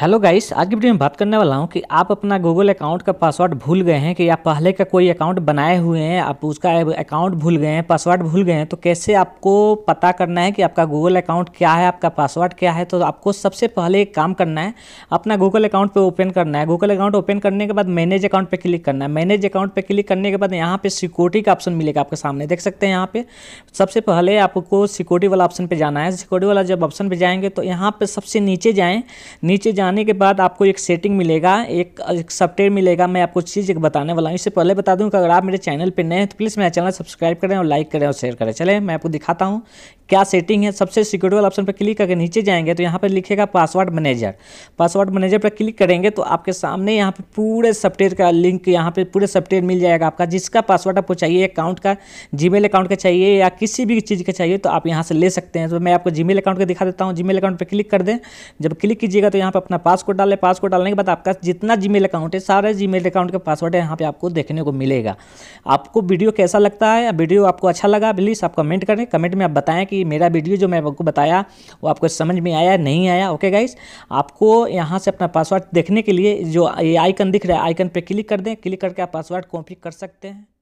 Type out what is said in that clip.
hello guys आज की video में बात करने वाला हूँ कि आप अपना गूगल अकाउंट का पासवर्ड भूल गए हैं कि आप पहले का कोई अकाउंट बनाए हुए हैं आप उसका अकाउंट भूल गए हैं पासवर्ड भूल गए हैं तो कैसे आपको पता करना है कि आपका गूगल अकाउंट क्या है आपका पासवर्ड क्या है तो आपको सबसे पहले एक काम करना है अपना गूगल अकाउंट पर ओपन करना है गूगल अकाउंट ओपन करने के बाद मैनेज अकाउंट पर क्लिक करना है मैनेज अकाउंट पर क्लिक करने के बाद यहाँ पर सिक्योरिटी का ऑप्शन मिलेगा आपके सामने देख सकते हैं यहाँ पर सबसे पहले आपको सिक्योरिटी वाला ऑप्शन पर जाना है सिक्योरिटी वाला जब ऑप्शन पर जाएंगे तो यहाँ पर सबसे नीचे जाएँ नीचे जाने के बाद आपको एक सेटिंग मिलेगा एक, एक सॉफ्टवेयर मिलेगा मैं आपको चीज़ एक बताने वाला हूँ इससे पहले बता दूँ कि अगर आप मेरे चैनल पर नए हैं तो प्लीज़ मेरा चैनल सब्सक्राइब करें और लाइक करें और शेयर करें चले मैं आपको दिखाता हूँ क्या सेटिंग है सबसे सिक्योरिटी वाला ऑप्शन पर क्लिक करके नीचे जाएंगे तो यहाँ पर लिखेगा पासवर्ड मैनेजर पासवर्ड मैनेजर पर क्लिक करेंगे तो आपके सामने यहाँ पर पूरे सॉफ्टवेयर का लिंक यहाँ पर पूरे सॉफ्टवेयर मिल जाएगा आपका जिसका पासवर्ड आपको चाहिए अकाउंट का जी अकाउंट का चाहिए या किसी भी चीज़ का चाहिए तो आप यहाँ से ले सकते हैं तो मैं आपको जीमेल अकाउंट का दिखा देता हूँ जी अकाउंट पर क्लिक कर दें जब क्लिक कीजिएगा तो यहाँ पर अपना पासवर्ड डालें पासवर्ड डालने के बाद आपका जितना जी अकाउंट है सारे जीमेल अकाउंट का पासवर्ड है यहाँ पर आपको देखने को मिलेगा आपको वीडियो कैसा लगता है वीडियो आपको अच्छा लगा प्लीज़ आप कमेंट करें कमेंट में आप बताएं कि कि मेरा वीडियो जो मैं आपको बताया वो आपको समझ में आया नहीं आया ओके गाइस आपको यहाँ से अपना पासवर्ड देखने के लिए जो ये आइकन दिख रहा है आइकन पर क्लिक कर दें क्लिक करके आप पासवर्ड कॉपी कर सकते हैं